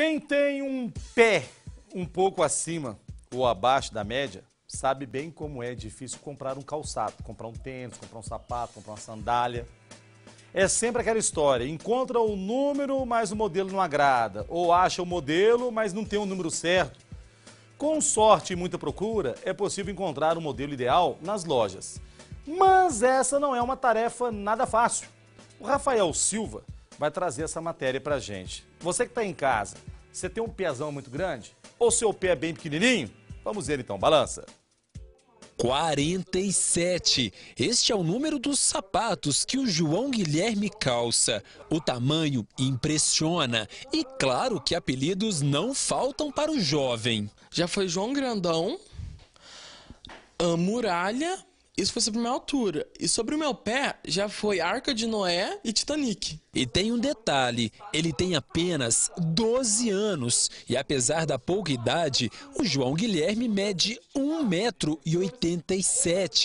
Quem tem um pé um pouco acima ou abaixo da média sabe bem como é difícil comprar um calçado, comprar um tênis, comprar um sapato, comprar uma sandália. É sempre aquela história, encontra o número, mas o modelo não agrada, ou acha o modelo, mas não tem o número certo. Com sorte e muita procura, é possível encontrar o modelo ideal nas lojas. Mas essa não é uma tarefa nada fácil. O Rafael Silva vai trazer essa matéria pra gente. Você que está em casa, você tem um pezão muito grande? Ou seu pé é bem pequenininho? Vamos ver então, balança. 47. Este é o número dos sapatos que o João Guilherme calça. O tamanho impressiona e claro que apelidos não faltam para o jovem. Já foi João Grandão, a Muralha isso foi sobre minha altura. E sobre o meu pé já foi Arca de Noé e Titanic. E tem um detalhe: ele tem apenas 12 anos. E apesar da pouca idade, o João Guilherme mede 1,87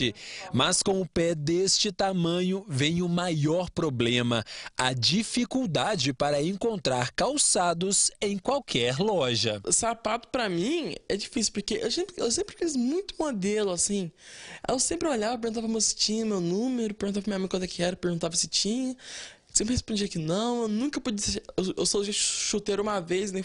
metro. Mas com o pé deste tamanho vem o maior problema: a dificuldade para encontrar calçados em qualquer loja. O sapato, para mim, é difícil, porque eu sempre, eu sempre fiz muito modelo assim. Eu sempre olhava olhava, perguntava se tinha meu número, perguntava pra minha mãe quando é que era, perguntava se tinha. Sempre respondia que não, eu nunca pude. Eu, eu só chuteiro uma vez, nem,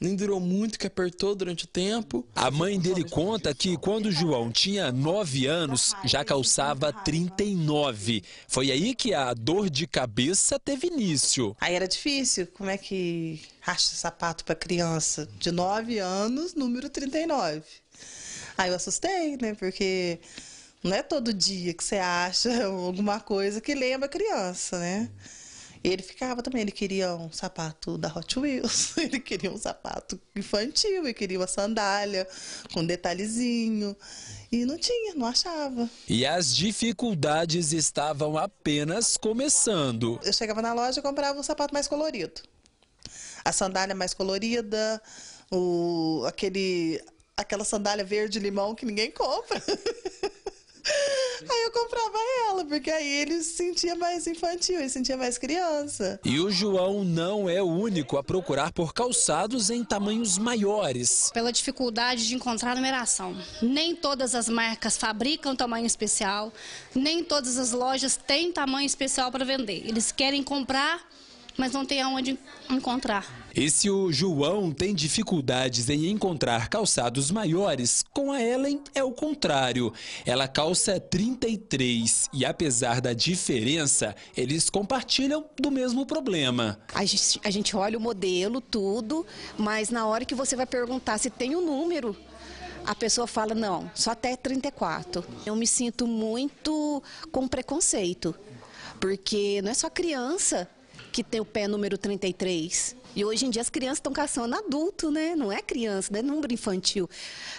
nem durou muito, que apertou durante o tempo. A mãe dele conta que quando João tinha 9 anos, já calçava 39. Foi aí que a dor de cabeça teve início. Aí era difícil, como é que racha sapato para criança de 9 anos, número 39? Aí eu assustei, né? Porque não é todo dia que você acha alguma coisa que lembra criança, né? Ele ficava também, ele queria um sapato da Hot Wheels, ele queria um sapato infantil, ele queria uma sandália com detalhezinho. E não tinha, não achava. E as dificuldades estavam apenas começando. Eu chegava na loja e comprava um sapato mais colorido. A sandália mais colorida, o, aquele, aquela sandália verde-limão que ninguém compra. porque aí ele se sentia mais infantil, ele se sentia mais criança. E o João não é o único a procurar por calçados em tamanhos maiores. Pela dificuldade de encontrar numeração. Nem todas as marcas fabricam tamanho especial, nem todas as lojas têm tamanho especial para vender. Eles querem comprar mas não tem aonde encontrar. E se o João tem dificuldades em encontrar calçados maiores, com a Ellen é o contrário. Ela calça 33 e apesar da diferença, eles compartilham do mesmo problema. A gente, a gente olha o modelo, tudo, mas na hora que você vai perguntar se tem o um número, a pessoa fala, não, só até 34. Eu me sinto muito com preconceito, porque não é só criança, que tem o pé número 33. E hoje em dia as crianças estão caçando adulto, né? Não é criança, é número infantil.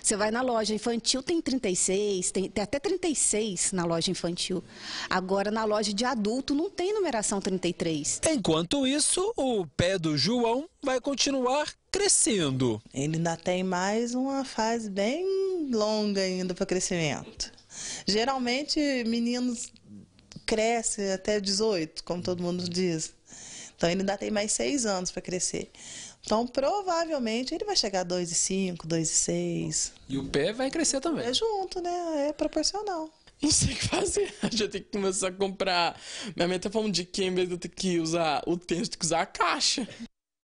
Você vai na loja infantil, tem 36, tem, tem até 36 na loja infantil. Agora, na loja de adulto, não tem numeração 33. Enquanto isso, o pé do João vai continuar crescendo. Ele ainda tem mais uma fase bem longa ainda para crescimento. Geralmente, meninos crescem até 18, como todo mundo diz. Então ele ainda tem mais seis anos para crescer. Então provavelmente ele vai chegar a 2,5, 2,6. E o pé vai crescer também. É junto, né? É proporcional. Não sei o que fazer. A gente tem que começar a comprar. Minha mãe tá falando de quem vez eu que usar o texto, tem que usar a caixa.